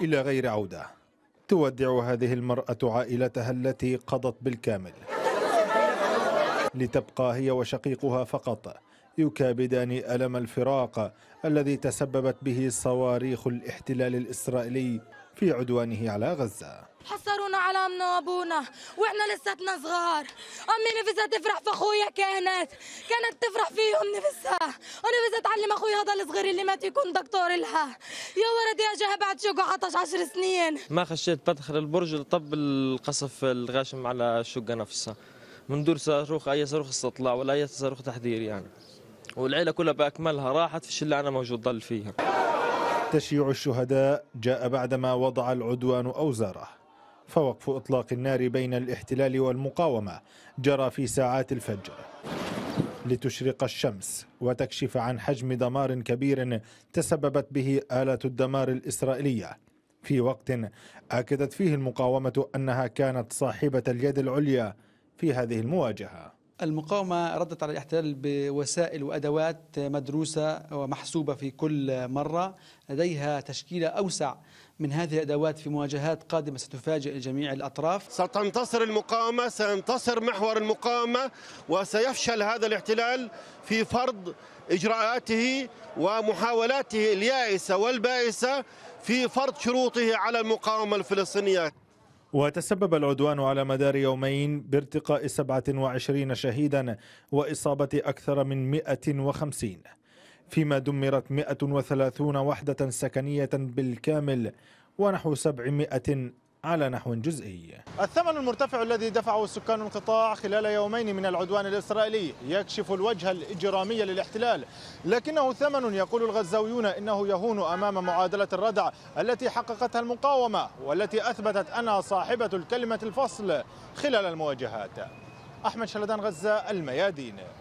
إلى غير عودة تودع هذه المرأة عائلتها التي قضت بالكامل لتبقى هي وشقيقها فقط يكابدان ألم الفراق الذي تسببت به صواريخ الاحتلال الإسرائيلي في عدوانه على غزة حصرونا على امنا وابونا واحنا لساتنا صغار امي نفسها تفرح في اخويا كانت كانت تفرح فيهم نفسها ونفسها تعلم اخويا هذا الصغير اللي مات يكون دكتور لها يا ولد يا جهه بعد شوكو عطش عشر سنين ما خشيت بدخل البرج لطب القصف الغاشم على الشقه نفسها من دور صاروخ اي صاروخ استطلاع ولا اي صاروخ تحذير يعني والعيله كلها باكملها راحت في الشله انا موجود ضل فيها تشييع الشهداء جاء بعدما وضع العدوان اوزاره فوقف اطلاق النار بين الاحتلال والمقاومه جرى في ساعات الفجر لتشرق الشمس وتكشف عن حجم دمار كبير تسببت به آلة الدمار الإسرائيلية في وقت أكدت فيه المقاومة أنها كانت صاحبة اليد العليا في هذه المواجهة المقاومة ردت على الاحتلال بوسائل وأدوات مدروسة ومحسوبة في كل مرة لديها تشكيلة أوسع من هذه الأدوات في مواجهات قادمة ستفاجئ جميع الأطراف ستنتصر المقاومة سينتصر محور المقاومة وسيفشل هذا الاحتلال في فرض إجراءاته ومحاولاته اليائسة والبائسة في فرض شروطه على المقاومة الفلسطينية وتسبب العدوان على مدار يومين بارتقاء 27 شهيدا وإصابة أكثر من 150 فيما دمرت 130 وحدة سكنية بالكامل ونحو 700 على نحو جزئي الثمن المرتفع الذي دفعه سكان القطاع خلال يومين من العدوان الإسرائيلي يكشف الوجه الإجرامي للاحتلال لكنه ثمن يقول الغزاويون إنه يهون أمام معادلة الردع التي حققتها المقاومة والتي أثبتت أنها صاحبة الكلمة الفصل خلال المواجهات أحمد شلدان غزة الميادين